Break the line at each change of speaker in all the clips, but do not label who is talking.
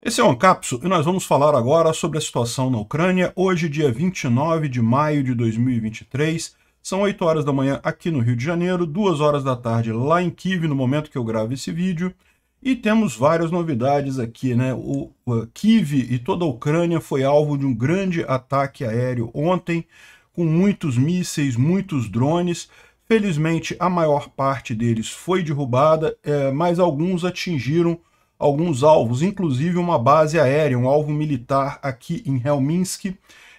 Esse é o Ancapso e nós vamos falar agora sobre a situação na Ucrânia. Hoje, dia 29 de maio de 2023, são 8 horas da manhã aqui no Rio de Janeiro, 2 horas da tarde lá em Kiev, no momento que eu gravo esse vídeo. E temos várias novidades aqui, né? O, o Kiev e toda a Ucrânia foi alvo de um grande ataque aéreo ontem, com muitos mísseis, muitos drones. Felizmente, a maior parte deles foi derrubada, é, mas alguns atingiram alguns alvos, inclusive uma base aérea, um alvo militar aqui em Helminsk,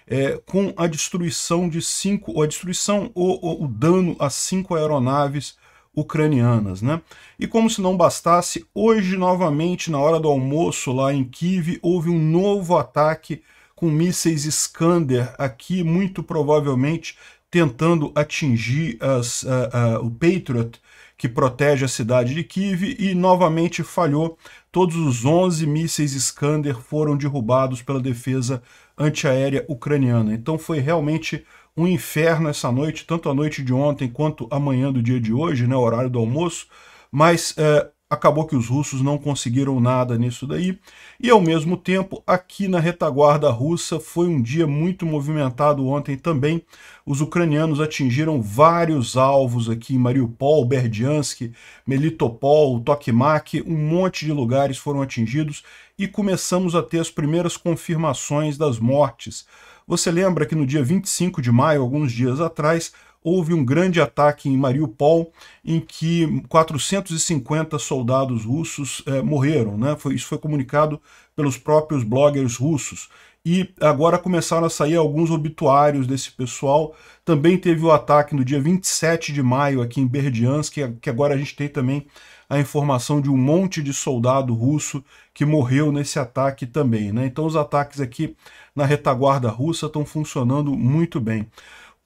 é, com a destruição de cinco, ou a destruição ou, ou o dano a cinco aeronaves ucranianas, né? E como se não bastasse, hoje novamente na hora do almoço lá em Kiev houve um novo ataque com mísseis Skander aqui muito provavelmente tentando atingir as, uh, uh, o Patriot que protege a cidade de Kiev e novamente falhou. Todos os 11 mísseis Skander foram derrubados pela defesa antiaérea ucraniana. Então foi realmente um inferno essa noite, tanto a noite de ontem quanto amanhã do dia de hoje, né, horário do almoço, mas eh, acabou que os russos não conseguiram nada nisso daí. E ao mesmo tempo, aqui na retaguarda russa foi um dia muito movimentado ontem também. Os ucranianos atingiram vários alvos aqui em Mariupol, Berdiansk, Melitopol, Tokmak, um monte de lugares foram atingidos e começamos a ter as primeiras confirmações das mortes. Você lembra que no dia 25 de maio, alguns dias atrás, houve um grande ataque em Mariupol em que 450 soldados russos eh, morreram. Né? Foi, isso foi comunicado pelos próprios bloggers russos. E agora começaram a sair alguns obituários desse pessoal. Também teve o ataque no dia 27 de maio aqui em Berdiansk, que, que agora a gente tem também a informação de um monte de soldado russo que morreu nesse ataque também. Né? Então os ataques aqui na retaguarda russa estão funcionando muito bem.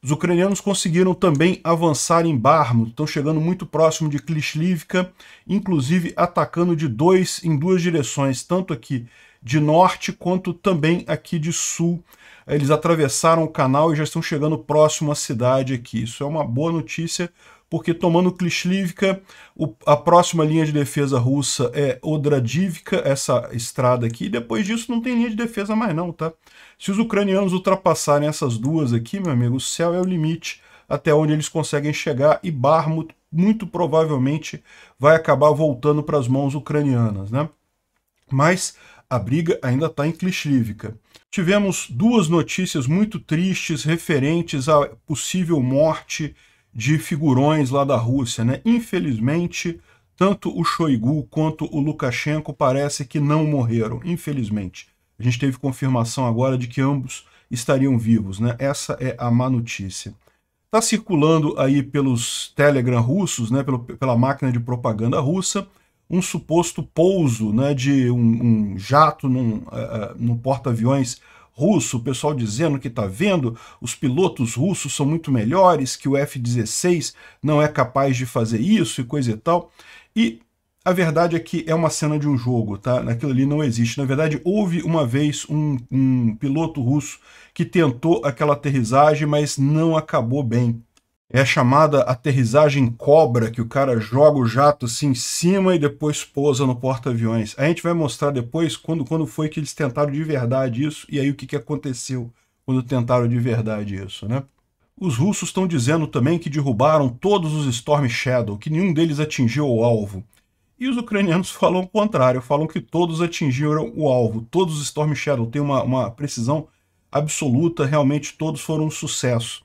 Os ucranianos conseguiram também avançar em Barmut, estão chegando muito próximo de Klishlivka, inclusive atacando de dois em duas direções, tanto aqui de norte quanto também aqui de sul. Eles atravessaram o canal e já estão chegando próximo à cidade aqui. Isso é uma boa notícia porque tomando Klishivka, a próxima linha de defesa russa é Odradivka, essa estrada aqui, depois disso não tem linha de defesa mais não, tá? Se os ucranianos ultrapassarem essas duas aqui, meu amigo, o céu é o limite até onde eles conseguem chegar e Barmut muito provavelmente vai acabar voltando para as mãos ucranianas, né? Mas a briga ainda está em Klishlivka Tivemos duas notícias muito tristes referentes à possível morte de figurões lá da Rússia. Né? Infelizmente, tanto o Shoigu quanto o Lukashenko parece que não morreram, infelizmente. A gente teve confirmação agora de que ambos estariam vivos, né? Essa é a má notícia. Está circulando aí pelos Telegram russos, né, pelo, pela máquina de propaganda russa, um suposto pouso né, de um, um jato num, uh, num porta-aviões russo, o pessoal dizendo que está vendo, os pilotos russos são muito melhores, que o F-16 não é capaz de fazer isso e coisa e tal. E a verdade é que é uma cena de um jogo, tá? Aquilo ali não existe. Na verdade, houve uma vez um, um piloto russo que tentou aquela aterrissagem, mas não acabou bem é a chamada aterrissagem cobra, que o cara joga o jato assim em cima e depois pousa no porta-aviões. A gente vai mostrar depois quando, quando foi que eles tentaram de verdade isso e aí o que, que aconteceu quando tentaram de verdade isso, né? Os russos estão dizendo também que derrubaram todos os Storm Shadow, que nenhum deles atingiu o alvo. E os ucranianos falam o contrário, falam que todos atingiram o alvo. Todos os Storm Shadow têm uma, uma precisão absoluta, realmente todos foram um sucesso.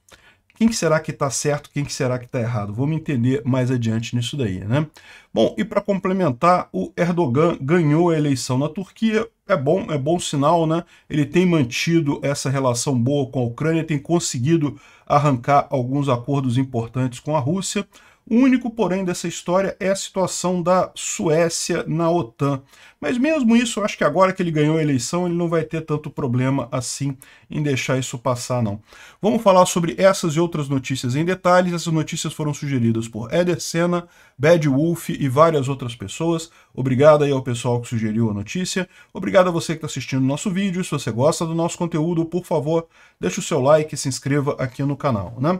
Quem que será que está certo, quem que será que está errado? Vamos entender mais adiante nisso daí, né? Bom, e para complementar, o Erdogan ganhou a eleição na Turquia, é bom, é bom sinal, né? Ele tem mantido essa relação boa com a Ucrânia, tem conseguido arrancar alguns acordos importantes com a Rússia. O único porém dessa história é a situação da Suécia na OTAN. Mas mesmo isso, eu acho que agora que ele ganhou a eleição, ele não vai ter tanto problema assim em deixar isso passar, não. Vamos falar sobre essas e outras notícias em detalhes. Essas notícias foram sugeridas por Eder Senna, Bad Wolf e várias outras pessoas. Obrigado aí ao pessoal que sugeriu a notícia. Obrigado a você que está assistindo o nosso vídeo. Se você gosta do nosso conteúdo, por favor, deixe o seu like e se inscreva aqui no canal, né?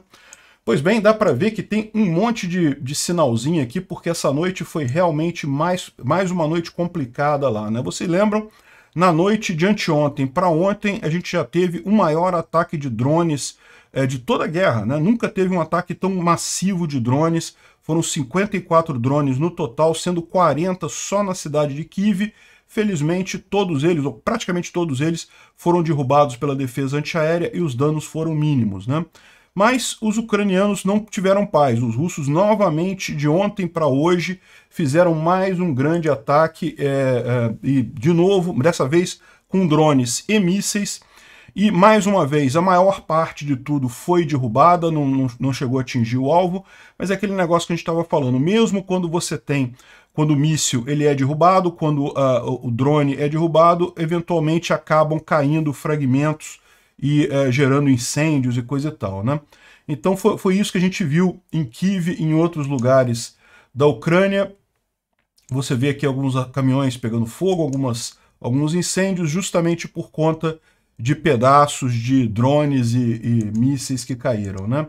Pois bem, dá para ver que tem um monte de, de sinalzinho aqui, porque essa noite foi realmente mais, mais uma noite complicada lá, né? Vocês lembram? Na noite de anteontem para ontem, a gente já teve o maior ataque de drones é, de toda a guerra, né? Nunca teve um ataque tão massivo de drones. Foram 54 drones no total, sendo 40 só na cidade de Kiev. Felizmente, todos eles, ou praticamente todos eles, foram derrubados pela defesa antiaérea e os danos foram mínimos, né? Mas os ucranianos não tiveram paz. Os russos, novamente, de ontem para hoje, fizeram mais um grande ataque, é, é, e de novo, dessa vez com drones e mísseis. E, mais uma vez, a maior parte de tudo foi derrubada, não, não, não chegou a atingir o alvo, mas é aquele negócio que a gente estava falando, mesmo quando você tem, quando o míssil ele é derrubado, quando uh, o drone é derrubado, eventualmente acabam caindo fragmentos e é, gerando incêndios e coisa e tal, né? Então foi, foi isso que a gente viu em Kiev e em outros lugares da Ucrânia. Você vê aqui alguns caminhões pegando fogo, algumas, alguns incêndios, justamente por conta de pedaços de drones e, e mísseis que caíram, né?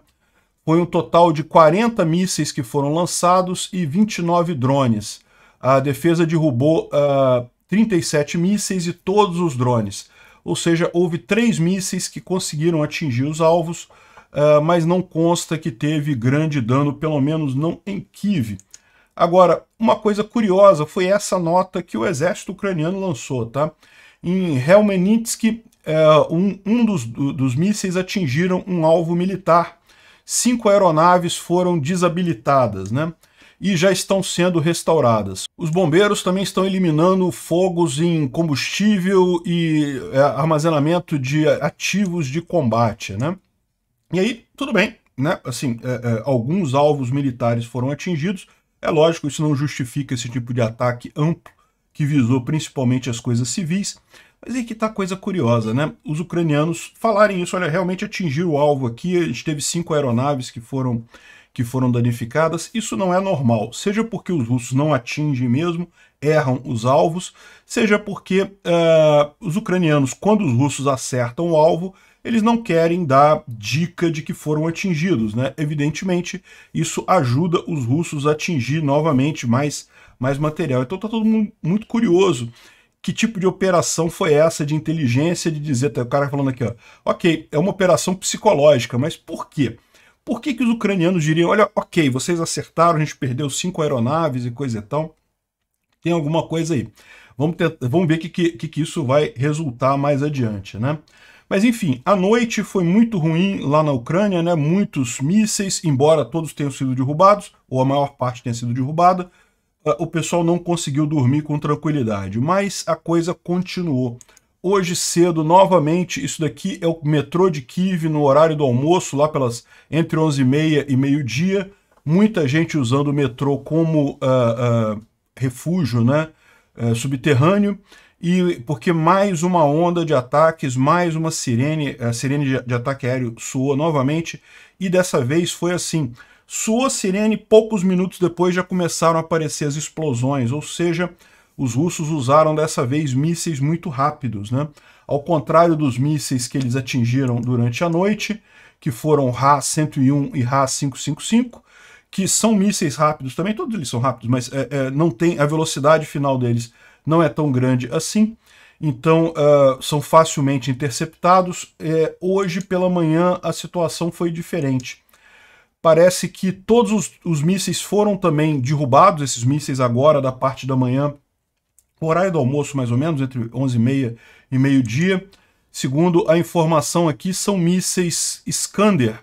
Foi um total de 40 mísseis que foram lançados e 29 drones. A defesa derrubou uh, ah, 37 mísseis e todos os drones ou seja, houve três mísseis que conseguiram atingir os alvos, uh, mas não consta que teve grande dano, pelo menos não em Kiev. Agora, uma coisa curiosa foi essa nota que o exército ucraniano lançou, tá? Em Helmenitsky, uh, eh, um, um dos, do, dos mísseis atingiram um alvo militar. Cinco aeronaves foram desabilitadas, né? e já estão sendo restauradas. Os bombeiros também estão eliminando fogos em combustível e é, armazenamento de ativos de combate, né? E aí, tudo bem, né? Assim, é, é, alguns alvos militares foram atingidos. É lógico, isso não justifica esse tipo de ataque amplo que visou principalmente as coisas civis. Mas aí que tá coisa curiosa, né? Os ucranianos falarem isso, olha, realmente atingiram o alvo aqui. A gente teve cinco aeronaves que foram que foram danificadas. Isso não é normal, seja porque os russos não atingem mesmo, erram os alvos, seja porque uh, os ucranianos, quando os russos acertam o alvo, eles não querem dar dica de que foram atingidos, né? Evidentemente, isso ajuda os russos a atingir novamente mais, mais material. Então está todo mundo muito curioso que tipo de operação foi essa de inteligência de dizer, tá, o cara falando aqui, ó, ok, é uma operação psicológica, mas por quê? Por que, que os ucranianos diriam, olha, ok, vocês acertaram, a gente perdeu cinco aeronaves e coisa e tal, tem alguma coisa aí. Vamos, vamos ver o que, que, que isso vai resultar mais adiante, né? Mas enfim, a noite foi muito ruim lá na Ucrânia, né? Muitos mísseis, embora todos tenham sido derrubados, ou a maior parte tenha sido derrubada, ah, o pessoal não conseguiu dormir com tranquilidade, mas a coisa continuou hoje cedo, novamente, isso daqui é o metrô de Kiev no horário do almoço, lá pelas entre 11h30 e, meio-dia. Muita gente usando o metrô como uh, uh, refúgio né? Uh, subterrâneo, e porque mais uma onda de ataques, mais uma sirene, a sirene de, ataque aéreo soou novamente, e dessa vez foi assim, soou a sirene, poucos minutos depois já começaram a aparecer as explosões, ou seja, os russos usaram dessa vez mísseis muito rápidos, né? Ao contrário dos mísseis que eles atingiram durante a noite, que foram Ra-101 e Ra-555, que são mísseis rápidos também, todos eles são rápidos, mas é, é, não tem a velocidade final deles não é tão grande assim, então uh, são facilmente interceptados. É, hoje pela manhã a situação foi diferente. Parece que todos os, os mísseis foram também derrubados, esses mísseis agora da parte da manhã com horário do almoço mais ou menos, entre 11h30 e meio-dia. Segundo a informação aqui, são mísseis Scander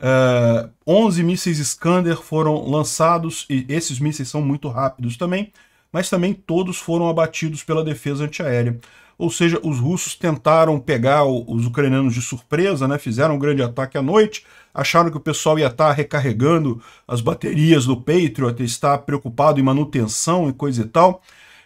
Uh, é, 11 mísseis Scander foram lançados, e esses mísseis são muito rápidos também, mas também todos foram abatidos pela defesa antiaérea. Ou seja, os russos tentaram pegar os ucranianos de surpresa, né? fizeram um grande ataque à noite, acharam que o pessoal ia estar recarregando as baterias do Patriot, estar preocupado em manutenção e coisa e tal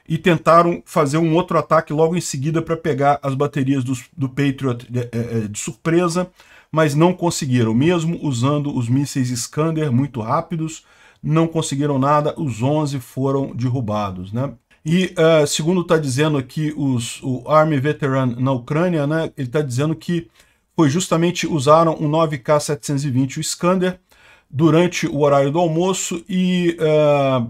e tentaram fazer um outro ataque logo em seguida para pegar as baterias do, do Patriot de, de, é, é, de, surpresa, mas não conseguiram, mesmo usando os mísseis Scander muito rápidos, não conseguiram nada, os 11 foram derrubados. Né? E uh, segundo está dizendo aqui os, o Army Veteran na Ucrânia, né, ele está dizendo que foi justamente usaram um 9K 720 o Scander durante o horário do almoço e uh,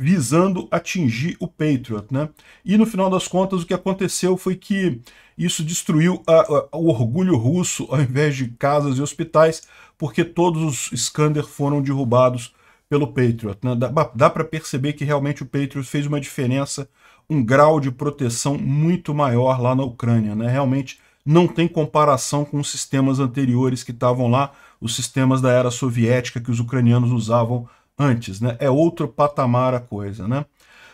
visando atingir o Patriot. Né? E no final das contas, o que aconteceu foi que isso destruiu a, a, o orgulho russo ao invés de casas e hospitais, porque todos os Skander foram derrubados pelo Patriot. Né? Dá, dá para perceber que realmente o Patriot fez uma diferença, um grau de proteção muito maior lá na Ucrânia. Né? Realmente não tem comparação com os sistemas anteriores que estavam lá, os sistemas da era soviética que os ucranianos usavam antes, né? É outro patamar a coisa, né?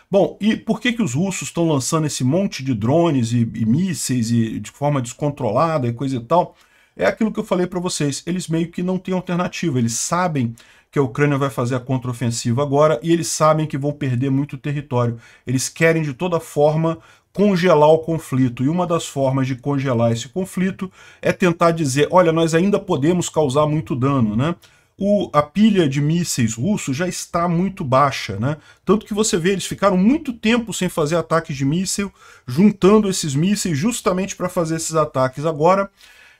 Bom, e por que, que os russos estão lançando esse monte de drones e, e mísseis e de forma descontrolada e coisa e tal? É aquilo que eu falei para vocês, eles meio que não têm alternativa, eles sabem que a Ucrânia vai fazer a contraofensiva agora e eles sabem que vão perder muito território. Eles querem de toda forma congelar o conflito. E uma das formas de congelar esse conflito é tentar dizer, olha, nós ainda podemos causar muito dano, né? o, a pilha de mísseis russos já está muito baixa, né? Tanto que você vê, eles ficaram muito tempo sem fazer ataques de míssil, juntando esses mísseis justamente para fazer esses ataques agora.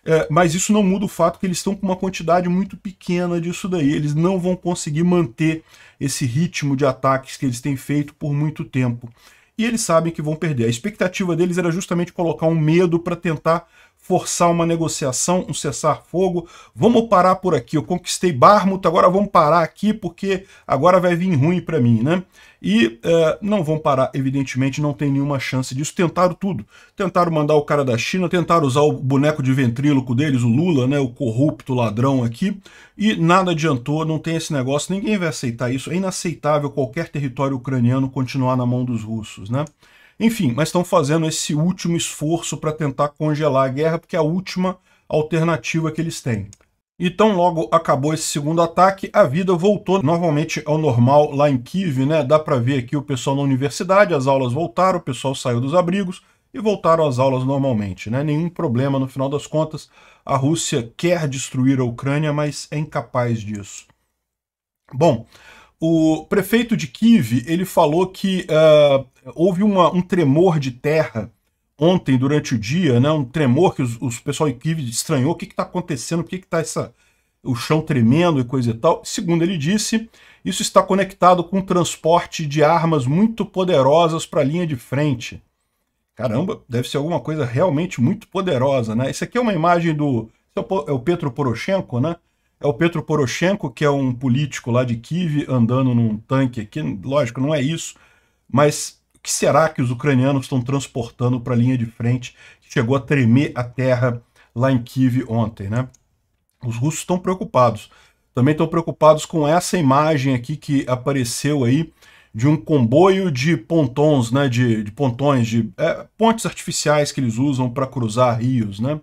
É, mas isso não muda o fato que eles estão com uma quantidade muito pequena disso daí. Eles não vão conseguir manter esse ritmo de ataques que eles têm feito por muito tempo. E eles sabem que vão perder. A expectativa deles era justamente colocar um medo para tentar forçar uma negociação, um cessar-fogo. Vamos parar por aqui. Eu conquistei Barmut, agora vamos parar aqui porque agora vai vir ruim para mim, né? E uh, não vão parar, evidentemente, não tem nenhuma chance disso. Tentaram tudo. Tentaram mandar o cara da China, tentaram usar o boneco de ventríloco deles, o Lula, né, o corrupto ladrão aqui, e nada adiantou, não tem esse negócio, ninguém vai aceitar isso. É inaceitável qualquer território ucraniano continuar na mão dos russos, né? Enfim, mas estão fazendo esse último esforço para tentar congelar a guerra, porque é a última alternativa que eles têm. Então, logo acabou esse segundo ataque, a vida voltou novamente ao normal lá em Kiev, né? Dá para ver aqui o pessoal na universidade, as aulas voltaram, o pessoal saiu dos abrigos e voltaram às aulas normalmente, né? Nenhum problema no final das contas. A Rússia quer destruir a Ucrânia, mas é incapaz disso. Bom, o prefeito de Kiev ele falou que uh, houve uma, um tremor de terra ontem durante o dia, né? Um tremor que os, os pessoal em Kiev estranhou. O que está acontecendo? O que está essa o chão tremendo e coisa e tal? Segundo ele disse, isso está conectado com o transporte de armas muito poderosas para a linha de frente. Caramba, deve ser alguma coisa realmente muito poderosa, né? Isso aqui é uma imagem do é, é o Petro Poroshenko, né? é o Petro Poroshenko, que é um político lá de Kiev andando num tanque aqui. Lógico, não é isso, mas o que será que os ucranianos estão transportando para a linha de frente que chegou a tremer a terra lá em Kiev ontem, né? Os russos estão preocupados. Também estão preocupados com essa imagem aqui que apareceu aí de um comboio de pontões, né? De, de pontões, de é, pontes artificiais que eles usam para cruzar rios, né?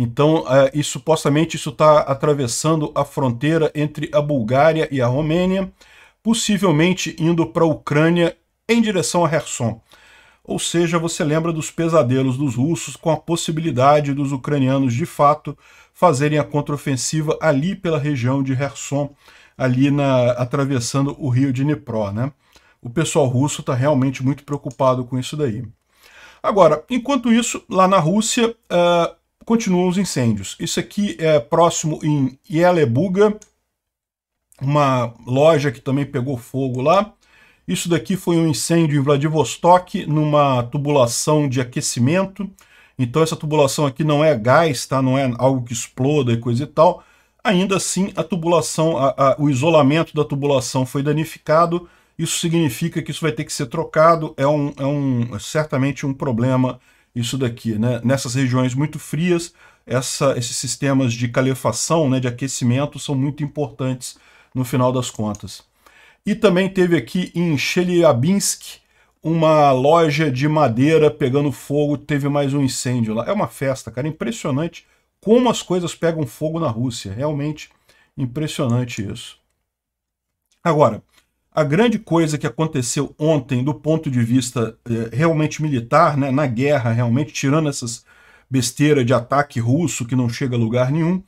Então, é, e, supostamente isso está atravessando a fronteira entre a Bulgária e a Romênia, possivelmente indo para a Ucrânia em direção a Kherson. Ou seja, você lembra dos pesadelos dos russos com a possibilidade dos ucranianos de fato fazerem a contraofensiva ali pela região de Kherson, ali na, atravessando o rio de Dnipro, né? O pessoal russo está realmente muito preocupado com isso daí. Agora, enquanto isso, lá na Rússia, é, continuam os incêndios. Isso aqui é próximo em Yelebuga, uma loja que também pegou fogo lá. Isso daqui foi um incêndio em Vladivostok, numa tubulação de aquecimento. Então essa tubulação aqui não é gás, tá? não é algo que exploda e coisa e tal. Ainda assim, a tubulação, a, a, o isolamento da tubulação foi danificado. Isso significa que isso vai ter que ser trocado. É, um, é um certamente um problema isso daqui, né? Nessas regiões muito frias, essa, esses sistemas de calefação, né, de aquecimento, são muito importantes no final das contas. E também teve aqui em Chelyabinsk uma loja de madeira pegando fogo, teve mais um incêndio lá. É uma festa, cara, impressionante como as coisas pegam fogo na Rússia. Realmente impressionante isso. Agora, a grande coisa que aconteceu ontem do ponto de vista eh, realmente militar, né, na guerra, realmente, tirando essas besteiras de ataque russo que não chega a lugar nenhum,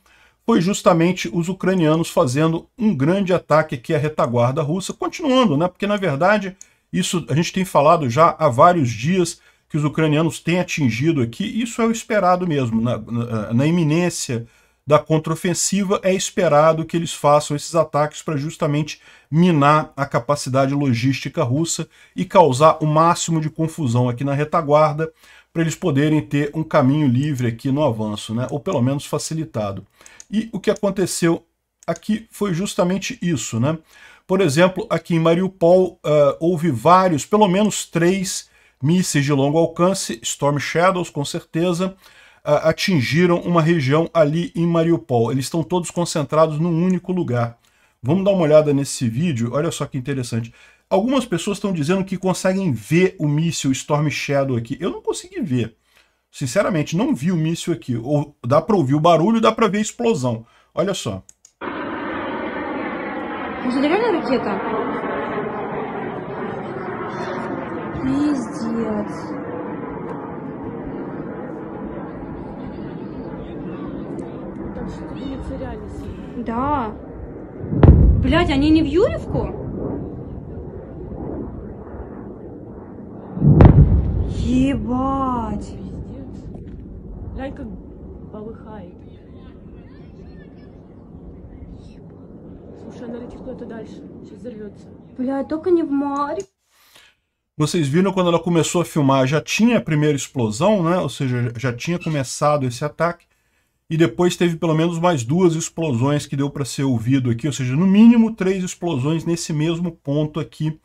foi justamente os ucranianos fazendo um grande ataque aqui à retaguarda russa, continuando, né, porque na verdade isso a gente tem falado já há vários dias que os ucranianos têm atingido aqui, isso é o esperado mesmo, na, na, na iminência da contraofensiva, é esperado que eles façam esses ataques para justamente minar a capacidade logística russa e causar o máximo de confusão aqui na retaguarda, para eles poderem ter um caminho livre aqui no avanço, né? ou pelo menos facilitado. E o que aconteceu aqui foi justamente isso. Né? Por exemplo, aqui em Mariupol uh, houve vários, pelo menos três mísseis de longo alcance, Storm Shadows com certeza, atingiram uma região ali em Mariupol. Eles estão todos concentrados num único lugar. Vamos dar uma olhada nesse vídeo, olha só que interessante. Algumas pessoas estão dizendo que conseguem ver o míssil Storm Shadow aqui. Eu não consegui ver. Sinceramente, não vi o míssil aqui. Ou dá para ouvir o barulho, dá para ver a explosão. Olha só. Сырянец. Да. Блять, они не в Юрьевку? Ебать. Пиздец. Глянь, как полыхает. Слушай, она летит куда-то дальше. Сейчас взорвется. Блядь, только не в море. Vocês viram quando ela começou a filmar, já tinha a primeira explosão, né? Ou seja, já tinha começado esse ataque e depois teve pelo menos mais duas explosões que deu para ser ouvido aqui, ou seja, no mínimo três explosões nesse mesmo ponto aqui,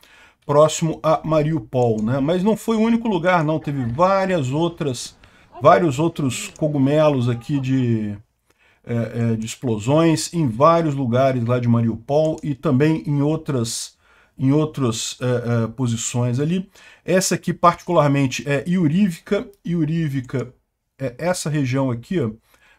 próximo a Mariupol, né? Mas não foi o único lugar, não, teve várias outras, vários outros cogumelos aqui de, é, é, de explosões em vários lugares lá de Mariupol e também em outras em outras é, é posições ali. Essa aqui particularmente é Iurívica, Iurívica é essa região aqui, ó,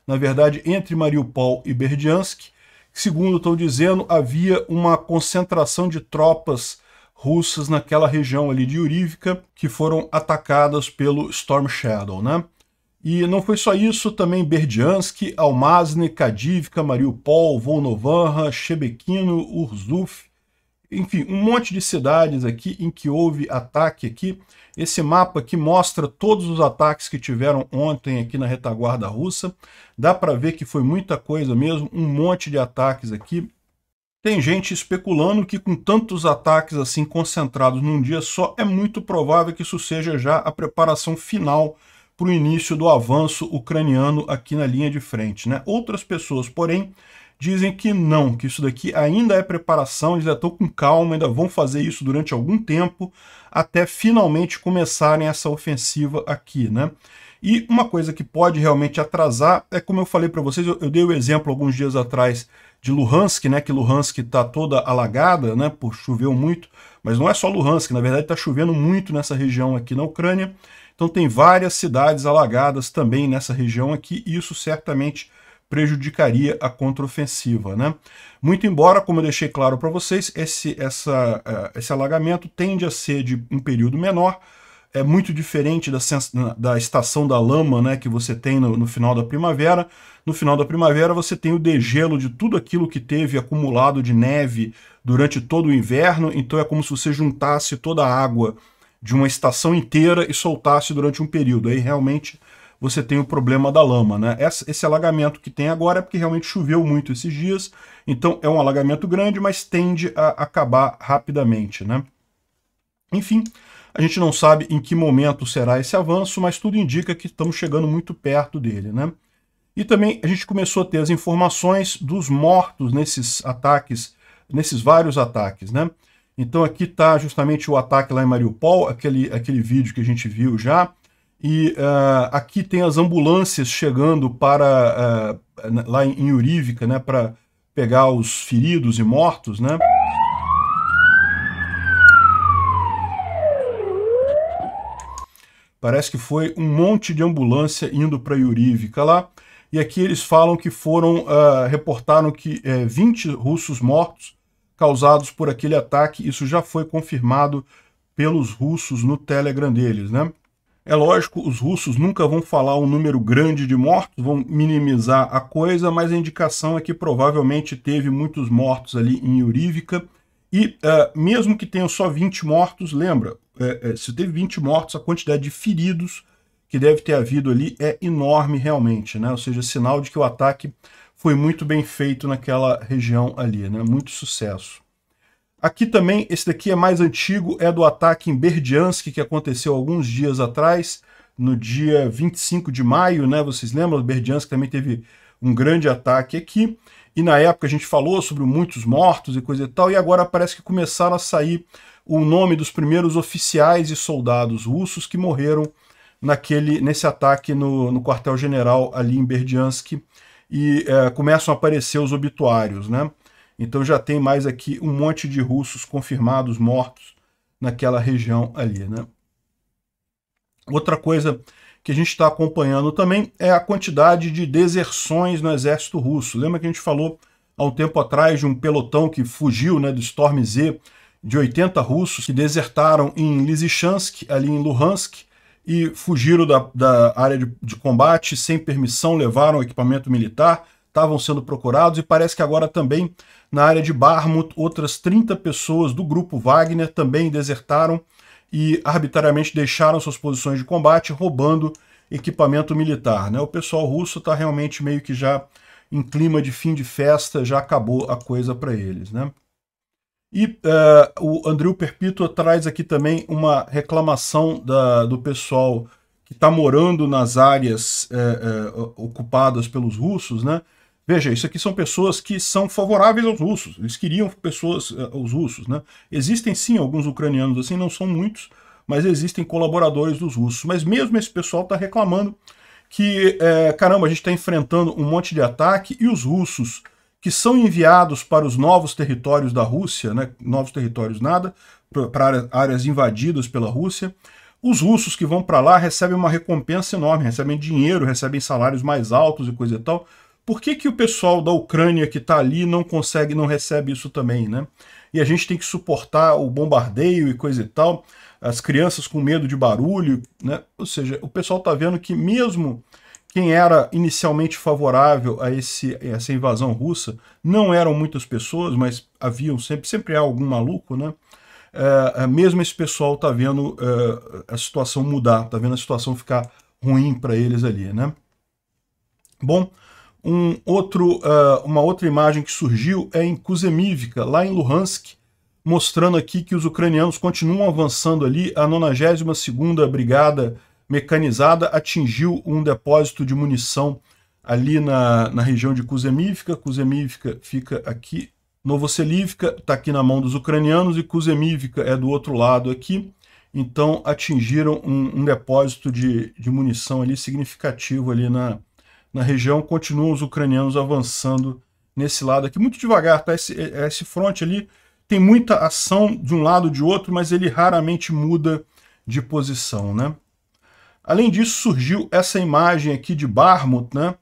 na verdade, entre Mariupol e Berdiansk. Segundo estão dizendo, havia uma concentração de tropas russas naquela região ali de Urívica que foram atacadas pelo Storm Shadow, né? E não foi só isso, também Berdiansk, Almazne, Kadivka, Mariupol, Volnovanha, Shebekino, Urzuf, enfim, um monte de cidades aqui em que houve ataque aqui. Esse mapa aqui mostra todos os ataques que tiveram ontem aqui na retaguarda russa. Dá para ver que foi muita coisa mesmo, um monte de ataques aqui. Tem gente especulando que com tantos ataques assim concentrados num dia só, é muito provável que isso seja já a preparação final para o início do avanço ucraniano aqui na linha de frente. Né? Outras pessoas, porém, dizem que não, que isso daqui ainda é preparação, eles já estão com calma, ainda vão fazer isso durante algum tempo, até finalmente começarem essa ofensiva aqui, né? E uma coisa que pode realmente atrasar é, como eu falei para vocês, eu, eu, dei o exemplo alguns dias atrás de Luhansk, né? Que Luhansk está toda alagada, né? Por choveu muito, mas não é só Luhansk, na verdade está chovendo muito nessa região aqui na Ucrânia. Então tem várias cidades alagadas também nessa região aqui, e isso certamente prejudicaria a contraofensiva. Né? Muito embora, como eu deixei claro para vocês, esse, essa, uh, esse alagamento tende a ser de um período menor, é muito diferente da, da estação da lama né, que você tem no, no, final da primavera. No final da primavera você tem o degelo de tudo aquilo que teve acumulado de neve durante todo o inverno, então é como se você juntasse toda a água de uma estação inteira e soltasse durante um período. Aí realmente você tem o problema da lama. Né? Esse alagamento que tem agora é porque realmente choveu muito esses dias, então é um alagamento grande, mas tende a acabar rapidamente. Né? Enfim, a gente não sabe em que momento será esse avanço, mas tudo indica que estamos chegando muito perto dele. Né? E também a gente começou a ter as informações dos mortos nesses ataques, nesses vários ataques. Né? Então aqui está justamente o ataque lá em Mariupol, aquele, aquele vídeo que a gente viu já, e uh, aqui tem as ambulâncias chegando para uh, lá em Urívica, né, para pegar os feridos e mortos, né? Parece que foi um monte de ambulância indo para Yurívica lá. E aqui eles falam que foram, uh, reportaram que 20 russos mortos causados por aquele ataque. Isso já foi confirmado pelos russos no Telegram deles, né? É lógico, os russos nunca vão falar um número grande de mortos, vão minimizar a coisa, mas a indicação é que provavelmente teve muitos mortos ali em Eurívica. E uh, mesmo que tenham só 20 mortos, lembra, é, é, se teve 20 mortos, a quantidade de feridos que deve ter havido ali é enorme realmente, né? Ou seja, sinal de que o ataque foi muito bem feito naquela região ali, né? Muito sucesso. Aqui também, esse daqui é mais antigo, é do ataque em Berdiansk, que aconteceu alguns dias atrás, no dia 25 de maio, né? Vocês lembram? Berdiansk também teve um grande ataque aqui. E na época a gente falou sobre muitos mortos e coisa e tal, e agora parece que começaram a sair o nome dos primeiros oficiais e soldados russos que morreram naquele, nesse ataque no, no quartel-general ali em Berdiansk, e é, começam a aparecer os obituários, né? Então já tem mais aqui um monte de russos confirmados mortos naquela região ali, né? Outra coisa que a gente está acompanhando também é a quantidade de deserções no exército russo. Lembra que a gente falou há um tempo atrás de um pelotão que fugiu né, do Storm Z, de 80 russos que desertaram em Lysychansk, ali em Luhansk, e fugiram da, da área de, de combate sem permissão, levaram equipamento militar, estavam sendo procurados e parece que agora também na área de Barmut, outras 30 pessoas do grupo Wagner também desertaram e arbitrariamente deixaram suas posições de combate, roubando equipamento militar. Né? O pessoal russo está realmente meio que já em clima de fim de festa, já acabou a coisa para eles. Né? E uh, o Andrew Perpito traz aqui também uma reclamação da, do pessoal que está morando nas áreas eh, eh, ocupadas pelos russos, né? Veja, isso aqui são pessoas que são favoráveis aos russos. Eles queriam pessoas, eh, os russos, né? Existem sim alguns ucranianos assim, não são muitos, mas existem colaboradores dos russos. Mas mesmo esse pessoal está reclamando que, é, caramba, a gente está enfrentando um monte de ataque e os russos que são enviados para os novos territórios da Rússia, né? Novos territórios nada, para áreas invadidas pela Rússia. Os russos que vão para lá recebem uma recompensa enorme, recebem dinheiro, recebem salários mais altos e coisa e tal por que, que o pessoal da Ucrânia que está ali não consegue, não recebe isso também, né? E a gente tem que suportar o bombardeio e coisa e tal, as crianças com medo de barulho, né? Ou seja, o pessoal está vendo que mesmo quem era inicialmente favorável a esse, essa invasão russa não eram muitas pessoas, mas haviam sempre, sempre há algum maluco, né? É, é mesmo esse pessoal está vendo é, a situação mudar, está vendo a situação ficar ruim para eles ali, né? Bom, um outro, uh, uma outra imagem que surgiu é em Kuzemivka, lá em Luhansk, mostrando aqui que os ucranianos continuam avançando ali. A 92ª Brigada Mecanizada atingiu um depósito de munição ali na, na região de Kuzemivka. Kuzemivka fica aqui, Novoselivka está aqui na mão dos ucranianos e Kuzemivka é do outro lado aqui. Então atingiram um, um depósito de, de munição ali significativo ali na, na região, continuam os ucranianos avançando nesse lado aqui, muito devagar, tá? Esse, é, esse fronte ali tem muita ação de um lado ou de outro, mas ele raramente muda de posição, né? Além disso, surgiu essa imagem aqui de Barmut, né?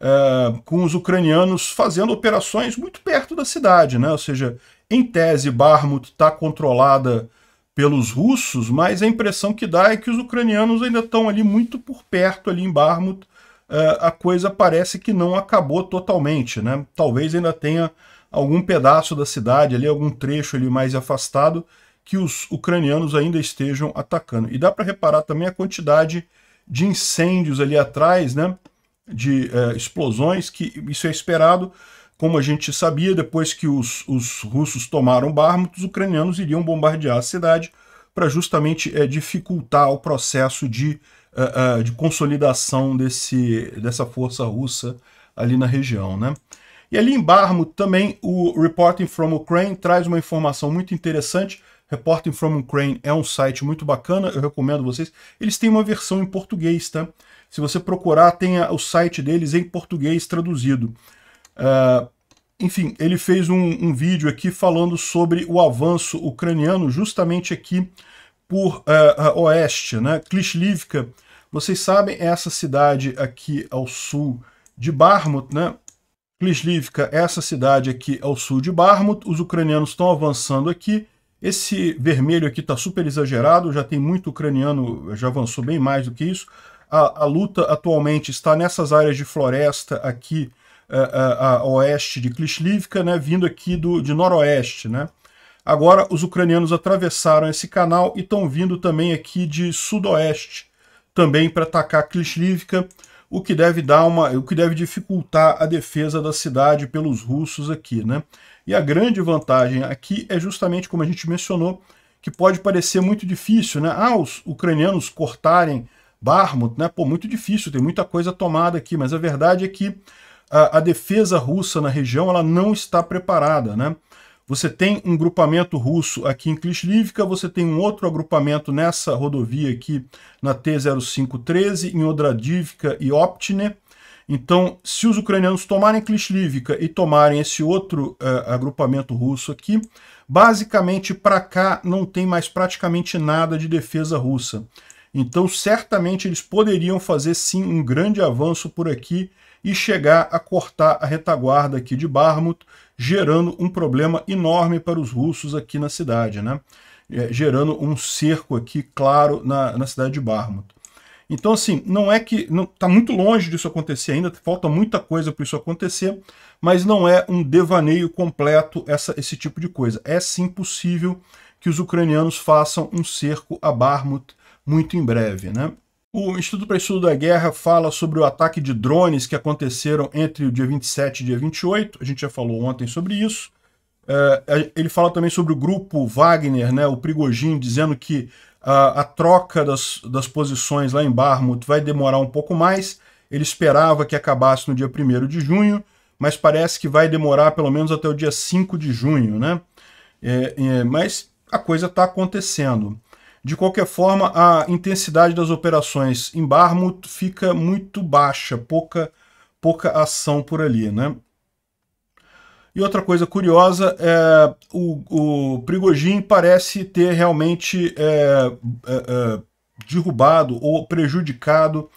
É, com os ucranianos fazendo operações muito perto da cidade, né? Ou seja, em tese, Barmut está controlada pelos russos, mas a impressão que dá é que os ucranianos ainda estão ali muito por perto ali em Barmut a coisa parece que não acabou totalmente, né? Talvez ainda tenha algum pedaço da cidade ali, algum trecho ali mais afastado que os ucranianos ainda estejam atacando. E dá para reparar também a quantidade de incêndios ali atrás, né? De é, explosões, que isso é esperado. Como a gente sabia, depois que os, os russos tomaram Bármutos, os ucranianos iriam bombardear a cidade para justamente é, dificultar o processo de uh, uh, de consolidação desse, dessa força russa ali na região. Né? E ali em Barmut também o Reporting from Ukraine traz uma informação muito interessante. Reporting from Ukraine é um site muito bacana, eu recomendo vocês. Eles têm uma versão em português, tá? Se você procurar, tem o site deles em português traduzido. Uh, enfim, ele fez um, um, vídeo aqui falando sobre o avanço ucraniano justamente aqui por uh, uh, oeste, né? Klishlivka vocês sabem, essa cidade aqui ao sul de Barmut, né? Klislivka, essa cidade aqui ao sul de Barmut. Os ucranianos estão avançando aqui. Esse vermelho aqui está super exagerado, já tem muito ucraniano, já avançou bem mais do que isso. A, a luta atualmente está nessas áreas de floresta aqui eh, eh, a, a oeste de Klislivka, né, vindo aqui do, de noroeste. Né. Agora os ucranianos atravessaram esse canal e estão vindo também aqui de sudoeste, também para atacar Klishlivka o que deve dar uma, o que deve dificultar a defesa da cidade pelos russos aqui, né? E a grande vantagem aqui é justamente como a gente mencionou, que pode parecer muito difícil, né? Ah, os ucranianos cortarem Barmut, né? Pô, muito difícil, tem muita coisa tomada aqui, mas a verdade é que a, a defesa russa na região ela não está preparada, né? Você tem um grupamento russo aqui em Klishlivka. você tem um outro agrupamento nessa rodovia aqui na T-0513, em Odradivka e Optine. Então, se os ucranianos tomarem Klishlivka e tomarem esse outro uh, agrupamento russo aqui, basicamente para cá não tem mais praticamente nada de defesa russa. Então, certamente eles poderiam fazer sim um grande avanço por aqui e chegar a cortar a retaguarda aqui de Barmut, gerando um problema enorme para os russos aqui na cidade, né? É, gerando um cerco aqui, claro, na, na cidade de Barmut. Então, assim, não é que. Está muito longe disso acontecer ainda, falta muita coisa para isso acontecer, mas não é um devaneio completo essa, esse tipo de coisa. É sim possível que os ucranianos façam um cerco a Barmut muito em breve. Né? O Instituto para Estudo da Guerra fala sobre o ataque de drones que aconteceram entre o dia 27 e dia 28. A gente já falou ontem sobre isso. É, ele fala também sobre o grupo Wagner, né, o Prigogine, dizendo que a troca das, das posições lá em Barmut vai demorar um pouco mais. Ele esperava que acabasse no dia 1 de junho, mas parece que vai demorar pelo menos até o dia 5 de junho. Né? É, é, mas a coisa está acontecendo. De qualquer forma, a intensidade das operações em Barmouth fica muito baixa, pouca, pouca ação por ali, né? E outra coisa curiosa, é, o, o parece ter realmente é, é, é, derrubado ou prejudicado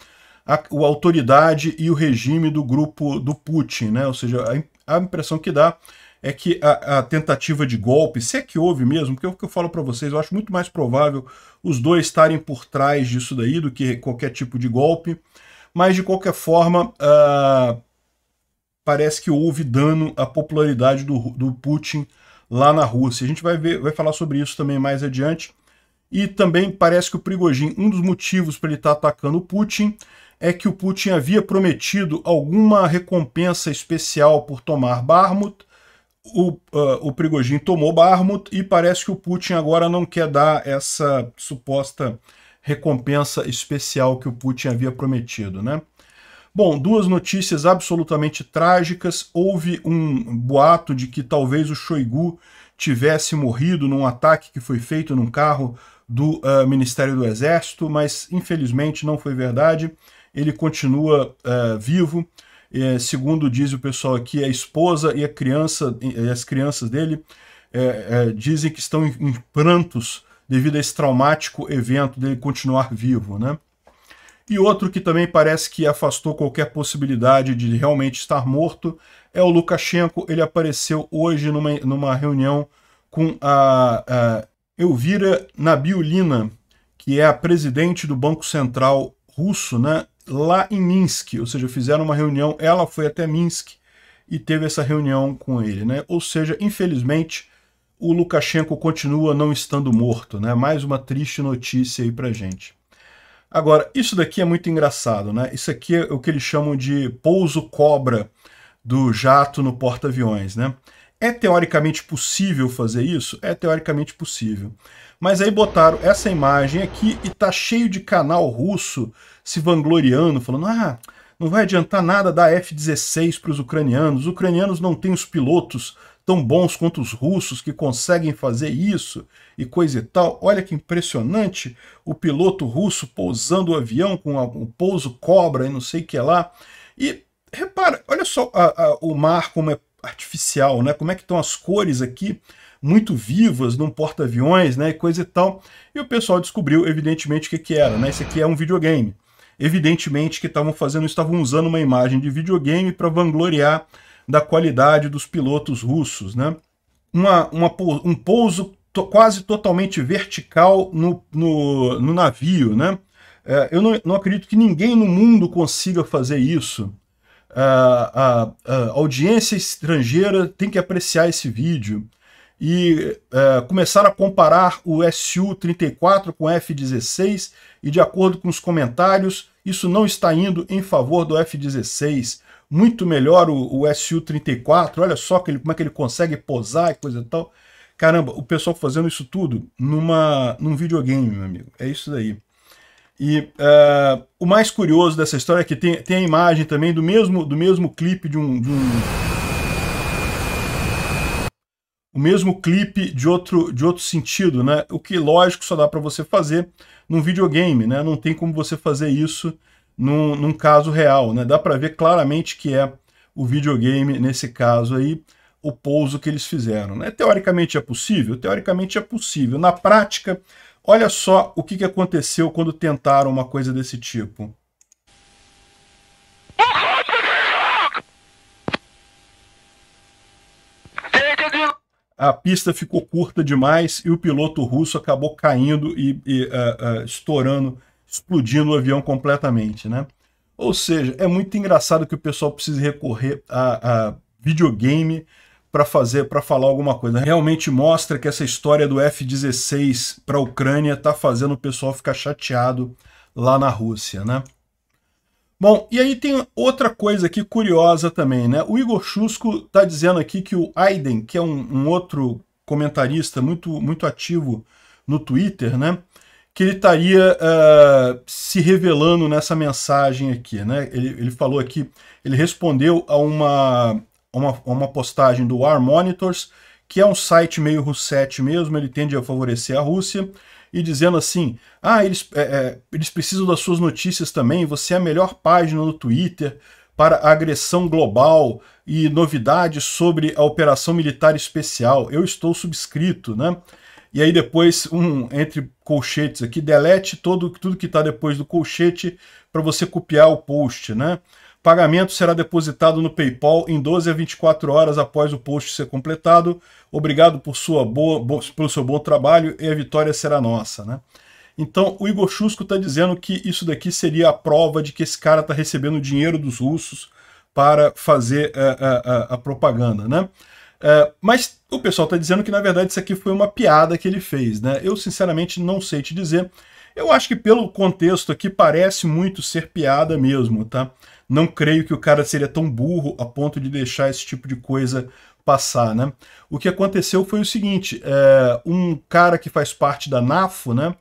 a, a, autoridade e o regime do grupo do Putin, né? Ou seja, a, a impressão que dá é que a, a, tentativa de golpe, se é que houve mesmo, porque é o que eu falo para vocês, eu acho muito mais provável os dois estarem por trás disso daí do que qualquer tipo de golpe. Mas de qualquer forma, uh, parece que houve dano à popularidade do, do, Putin lá na Rússia. A gente vai, ver, vai falar sobre isso também mais adiante. E também parece que o Prigojin, um dos motivos para ele estar tá atacando o Putin, é que o Putin havia prometido alguma recompensa especial por tomar Barmut, o, uh, o Prigogine tomou Barmut e parece que o Putin agora não quer dar essa suposta recompensa especial que o Putin havia prometido, né? Bom, duas notícias absolutamente trágicas. Houve um boato de que talvez o Shoigu tivesse morrido num ataque que foi feito num carro do uh, Ministério do Exército, mas infelizmente não foi verdade. Ele continua uh, vivo é, segundo diz o pessoal aqui, a esposa e a criança, e as crianças dele é, é, dizem que estão em, em, prantos devido a esse traumático evento dele continuar vivo, né? E outro que também parece que afastou qualquer possibilidade de realmente estar morto é o Lukashenko. Ele apareceu hoje numa, numa reunião com a, a Elvira Nabiulina, que é a presidente do Banco Central russo, né? lá em Minsk, ou seja, fizeram uma reunião, ela foi até Minsk e teve essa reunião com ele, né? Ou seja, infelizmente, o Lukashenko continua não estando morto, né? Mais uma triste notícia aí pra gente. Agora, isso daqui é muito engraçado, né? Isso aqui é o que eles chamam de pouso cobra do jato no porta-aviões, né? É teoricamente possível fazer isso? É teoricamente possível. Mas aí botaram essa imagem aqui e tá cheio de canal russo se vangloriando, falando: ah, não vai adiantar nada dar F-16 para os ucranianos, os ucranianos não têm os pilotos tão bons quanto os russos que conseguem fazer isso e coisa e tal. Olha que impressionante o piloto russo pousando o avião com um pouso cobra e não sei o que lá. E repara, olha só a, a, o mar como é artificial, né? Como é que estão as cores aqui muito vivas num porta-aviões, né, coisa e tal. E o pessoal descobriu, evidentemente, o que, que era, né? Isso aqui é um videogame. Evidentemente que estavam fazendo, estavam usando uma imagem de videogame para vangloriar da qualidade dos pilotos russos, né? Uma, uma, um pouso to, quase totalmente vertical no, no, no navio, né? É, eu não, não, acredito que ninguém no mundo consiga fazer isso. É, a, a, a, audiência estrangeira tem que apreciar esse vídeo e uh, começaram a comparar o SU-34 com o F-16 e, de acordo com os comentários, isso não está indo em favor do F-16. Muito melhor o, o SU-34, olha só que ele, como é que ele consegue posar e coisa e tal. Caramba, o pessoal fazendo isso tudo numa, num videogame, meu amigo. É isso daí. E uh, o mais curioso dessa história é que tem, tem a imagem também do mesmo, do mesmo clipe de um, de um o mesmo clipe de outro, de outro sentido, né? O que, lógico, só dá para você fazer num videogame, né? Não tem como você fazer isso num, num caso real, né? Dá para ver claramente que é o videogame, nesse caso aí, o pouso que eles fizeram, né? Teoricamente é possível? Teoricamente é possível. Na prática, olha só o que, que aconteceu quando tentaram uma coisa desse tipo. a pista ficou curta demais e o piloto russo acabou caindo e, e uh, uh, estourando, explodindo o avião completamente, né? Ou seja, é muito engraçado que o pessoal precise recorrer a, a videogame para fazer, para falar alguma coisa. Realmente mostra que essa história do F-16 para a Ucrânia está fazendo o pessoal ficar chateado lá na Rússia, né? Bom, e aí tem outra coisa aqui curiosa também, né? O Igor Chusco está dizendo aqui que o Aiden, que é um, um, outro comentarista muito, muito ativo no Twitter, né? Que ele estaria uh, se revelando nessa mensagem aqui, né? Ele, ele falou aqui, ele respondeu a uma, uma, uma postagem do War Monitors, que é um site meio russete mesmo, ele tende a favorecer a Rússia, e dizendo assim: ah, eles, é, é, eles precisam das suas notícias também, você é a melhor página no Twitter para agressão global e novidades sobre a operação militar especial. Eu estou subscrito, né? E aí depois, um entre colchetes aqui, delete todo, tudo que está depois do colchete para você copiar o post, né? Pagamento será depositado no PayPal em 12 a 24 horas após o post ser completado. Obrigado por sua boa, bo, pelo seu bom trabalho e a vitória será nossa. Né? Então, o Igor Chusco está dizendo que isso daqui seria a prova de que esse cara está recebendo dinheiro dos russos para fazer a, eh, eh, eh, a propaganda. Né? mas o pessoal está dizendo que, na verdade, isso aqui foi uma piada que ele fez. Né? Eu, sinceramente, não sei te dizer. Eu acho que pelo contexto aqui parece muito ser piada mesmo, tá? Não creio que o cara seria tão burro a ponto de deixar esse tipo de coisa passar, né? O que aconteceu foi o seguinte, é, um cara que faz parte da NAFO, né?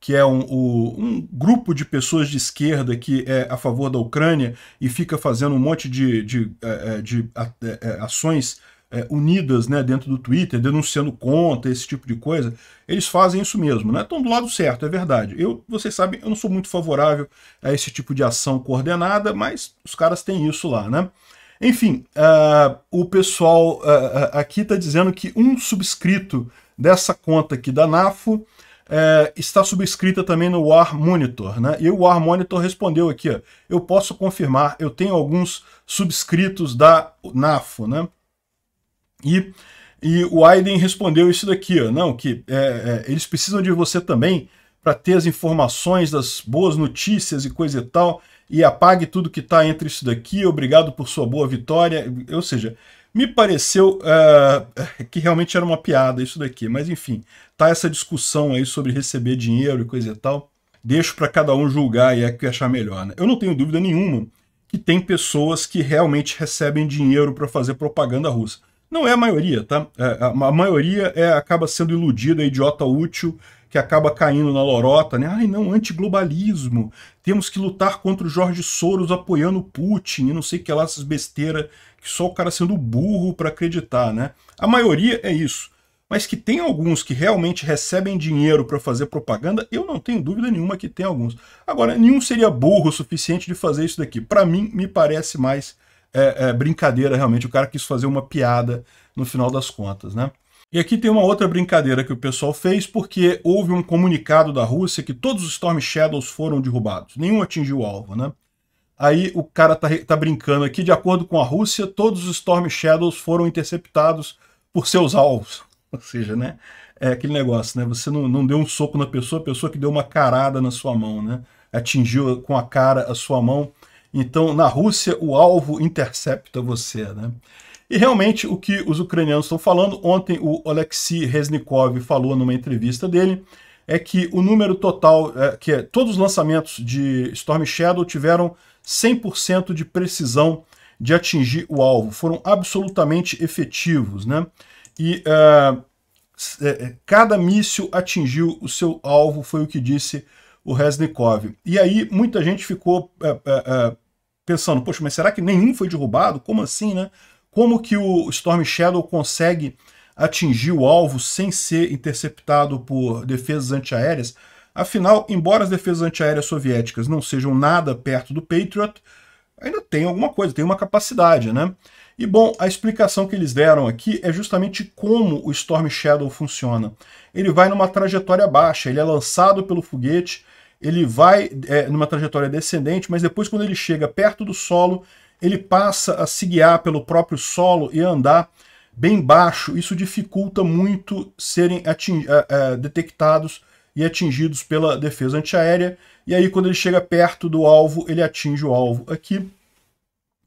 que é um, um, grupo de pessoas de esquerda que é a favor da Ucrânia e fica fazendo um monte de, de, é, é, de, de é, ações é, unidas né, dentro do Twitter, denunciando conta, esse tipo de coisa, eles fazem isso mesmo, né? Estão do lado certo, é verdade. Eu, vocês sabem, eu não sou muito favorável a esse tipo de ação coordenada, mas os caras têm isso lá, né? Enfim, uh, o pessoal uh, aqui está dizendo que um subscrito dessa conta aqui da NAFO eh, está subscrita também no War Monitor, né? E o War Monitor respondeu aqui, ó, eu posso confirmar, eu tenho alguns subscritos da NAFO, né? E, e o Aiden respondeu isso daqui, ó, não, que é, é, eles precisam de você também para ter as informações das boas notícias e coisa e tal, e apague tudo que está entre isso daqui, obrigado por sua boa vitória, ou seja, me pareceu uh, que realmente era uma piada isso daqui, mas enfim, tá essa discussão aí sobre receber dinheiro e coisa e tal, deixo para cada um julgar e é que achar melhor, né? Eu não tenho dúvida nenhuma que tem pessoas que realmente recebem dinheiro para fazer propaganda russa. Não é a maioria, tá? É, a, maioria é, acaba sendo iludida, é idiota útil, que acaba caindo na lorota, né? Ai, não, antiglobalismo, temos que lutar contra o Jorge Soros apoiando o Putin, e não sei que lá, essas besteiras, que só o cara sendo burro para acreditar, né? A maioria é isso. Mas que tem alguns que realmente recebem dinheiro para fazer propaganda, eu não tenho dúvida nenhuma que tem alguns. Agora, nenhum seria burro o suficiente de fazer isso daqui. Para mim, me parece mais é, é, brincadeira, realmente. O cara quis fazer uma piada no final das contas, né? E aqui tem uma outra brincadeira que o pessoal fez, porque houve um comunicado da Rússia que todos os Storm Shadows foram derrubados. Nenhum atingiu o alvo, né? Aí o cara tá, tá brincando aqui, de acordo com a Rússia, todos os Storm Shadows foram interceptados por seus alvos. Ou seja, né? É aquele negócio, né? Você não, não deu um soco na pessoa, a pessoa que deu uma carada na sua mão, né? Atingiu com a cara a sua mão então, na Rússia, o alvo intercepta você, né? E realmente o que os ucranianos estão falando, ontem o Alexei Reznikov falou numa entrevista dele, é que o número total, é, que é, todos os lançamentos de Storm Shadow tiveram 100% de precisão de atingir o alvo, foram absolutamente efetivos, né? E é, é, é, cada míssil atingiu o seu alvo, foi o que disse o Resnikov. E aí muita gente ficou é, é, é, pensando, poxa, mas será que nenhum foi derrubado? Como assim, né? Como que o Storm Shadow consegue atingir o alvo sem ser interceptado por defesas antiaéreas? Afinal, embora as defesas antiaéreas soviéticas não sejam nada perto do Patriot, ainda tem alguma coisa, tem uma capacidade, né? E bom, a explicação que eles deram aqui é justamente como o Storm Shadow funciona. Ele vai numa trajetória baixa, ele é lançado pelo foguete ele vai é, numa trajetória descendente, mas depois, quando ele chega perto do solo, ele passa a se guiar pelo próprio solo e andar bem baixo. Isso dificulta muito serem é, é, detectados e atingidos pela defesa antiaérea. E aí, quando ele chega perto do alvo, ele atinge o alvo aqui.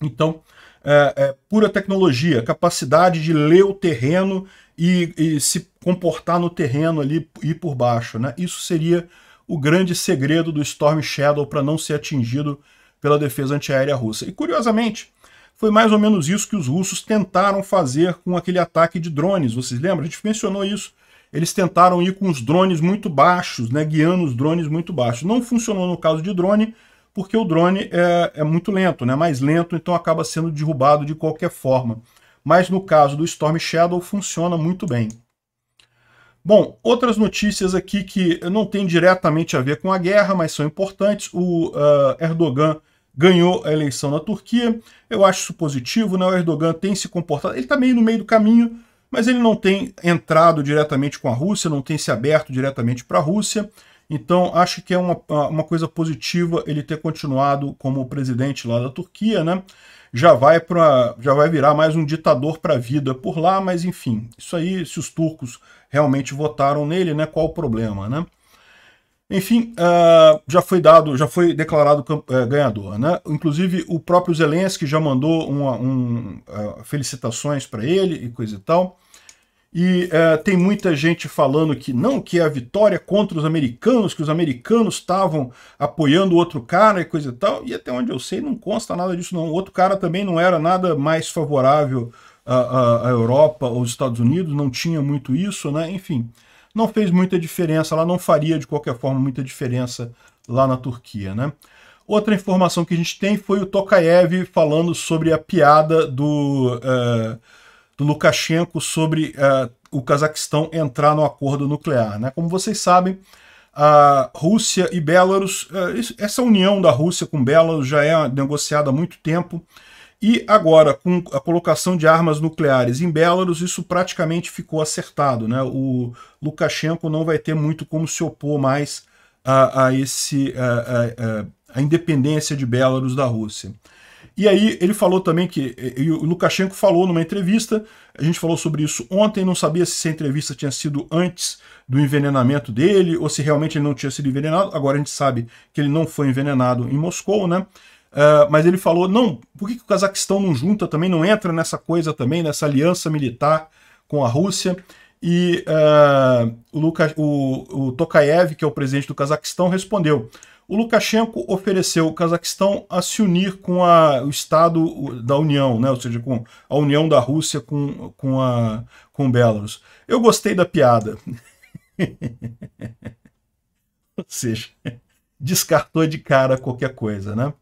Então, é, é, pura tecnologia, capacidade de ler o terreno e, e, se comportar no terreno ali e por baixo. Né? Isso seria o grande segredo do Storm Shadow para não ser atingido pela defesa antiaérea russa. E curiosamente, foi mais ou menos isso que os russos tentaram fazer com aquele ataque de drones. Vocês lembram? A gente mencionou isso. Eles tentaram ir com os drones muito baixos, né, guiando os drones muito baixos. Não funcionou no caso de drone, porque o drone é, é muito lento, né, mais lento, então acaba sendo derrubado de qualquer forma. Mas no caso do Storm Shadow funciona muito bem. Bom, outras notícias aqui que não tem diretamente a ver com a guerra, mas são importantes. O uh, Erdogan ganhou a eleição na Turquia. Eu acho isso positivo, né? O Erdogan tem se comportado. Ele está meio no meio do caminho, mas ele não tem entrado diretamente com a Rússia, não tem se aberto diretamente para a Rússia. Então, acho que é uma, uma coisa positiva ele ter continuado como presidente lá da Turquia, né? já vai para já vai virar mais um ditador para a vida por lá, mas enfim, isso aí se os turcos realmente votaram nele, né, qual o problema, né? Enfim, uh, já foi dado, já foi declarado uh, ganhador, né? Inclusive o próprio Zelensky já mandou uma, um, uh, felicitações para ele e coisa e tal. E é, tem muita gente falando que não, que é a vitória contra os americanos, que os americanos estavam apoiando outro cara e coisa e tal. E até onde eu sei, não consta nada disso, não. O outro cara também não era nada mais favorável à, Europa ou aos Estados Unidos, não tinha muito isso, né? Enfim, não fez muita diferença lá, não faria de qualquer forma muita diferença lá na Turquia, né? Outra informação que a gente tem foi o Tokayev falando sobre a piada do. Uh, do Lukashenko sobre uh, o Cazaquistão entrar no acordo nuclear. Né? Como vocês sabem, a Rússia e Belarus, uh, essa união da Rússia com Belarus já é negociada há muito tempo, e agora, com a colocação de armas nucleares em Belarus, isso praticamente ficou acertado. Né? O Lukashenko não vai ter muito como se opor mais a, a esse, a, a, a independência de Belarus da Rússia. E aí ele falou também que, o Lukashenko falou numa entrevista, a gente falou sobre isso ontem, não sabia se essa entrevista tinha sido antes do envenenamento dele ou se realmente ele não tinha sido envenenado. Agora a gente sabe que ele não foi envenenado em Moscou, né? Uh, mas ele falou, não, por que, que o Cazaquistão não junta também, não entra nessa coisa também, nessa aliança militar com a Rússia? E uh, o, Luka, o, o Tokayev, que é o presidente do Cazaquistão, respondeu: o Lukashenko ofereceu o Cazaquistão a se unir com a, o Estado da União, né? ou seja, com a união da Rússia com, com, a, com Belarus. Eu gostei da piada. ou seja, descartou de cara qualquer coisa, né?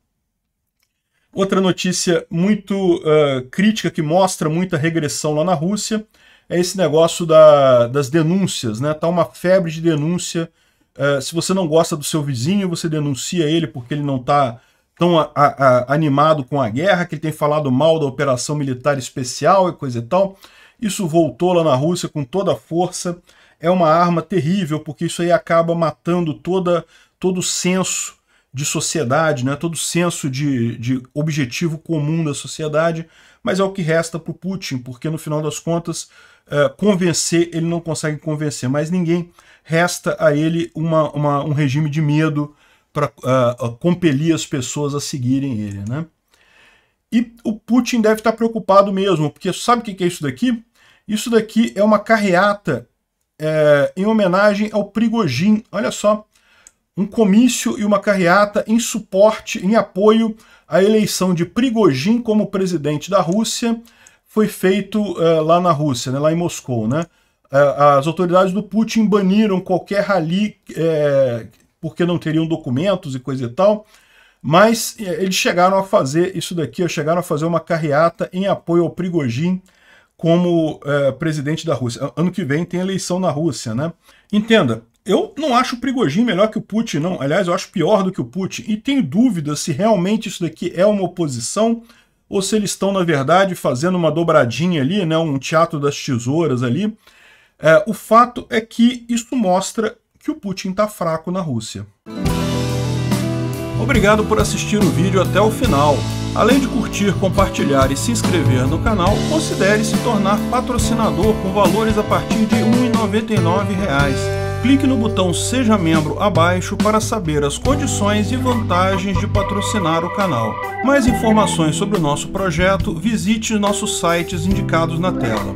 Outra notícia muito uh, crítica que mostra muita regressão lá na Rússia é esse negócio da, das denúncias, né? Tá uma febre de denúncia eh, se você não gosta do seu vizinho, você denuncia ele porque ele não está tão a, a, animado com a guerra, que ele tem falado mal da operação militar especial e coisa e tal. Isso voltou lá na Rússia com toda a força. É uma arma terrível, porque isso aí acaba matando toda, todo o senso de sociedade, né? todo o senso de, de objetivo comum da sociedade, mas é o que resta para o Putin, porque no final das contas, eh, convencer, ele não consegue convencer mais ninguém resta a ele uma, uma um regime de medo para uh, ah, ah, compelir as pessoas a seguirem ele. Né? E o Putin deve estar tá preocupado mesmo, porque sabe o que é isso daqui? Isso daqui é uma carreata é, em homenagem ao Prigojin. Olha só, um comício e uma carreata em suporte, em apoio à eleição de Prigojin como presidente da Rússia foi feito ah, lá na Rússia, né, lá em Moscou. Né? É, as autoridades do Putin baniram qualquer rally é, porque não teriam documentos e coisa e tal, mas é, eles chegaram a fazer isso daqui, chegaram a fazer uma carreata em apoio ao Prigogine como é, presidente da Rússia. Ano que vem tem eleição na Rússia, né? Entenda, eu não acho o Prigogine melhor que o Putin, não. Aliás, eu acho pior do que o Putin. E tenho dúvida se realmente isso daqui é uma oposição ou se eles estão, na verdade, fazendo uma dobradinha ali, né? Um teatro das tesouras ali é, o fato é que isso mostra que o Putin está fraco na Rússia. Obrigado por assistir o vídeo até o final. Além de curtir, compartilhar e se inscrever no canal, considere se tornar patrocinador com valores a partir de R$ 1,99 clique no botão Seja Membro abaixo para saber as condições e vantagens de patrocinar o canal. Mais informações sobre o nosso projeto, visite nossos sites indicados na tela.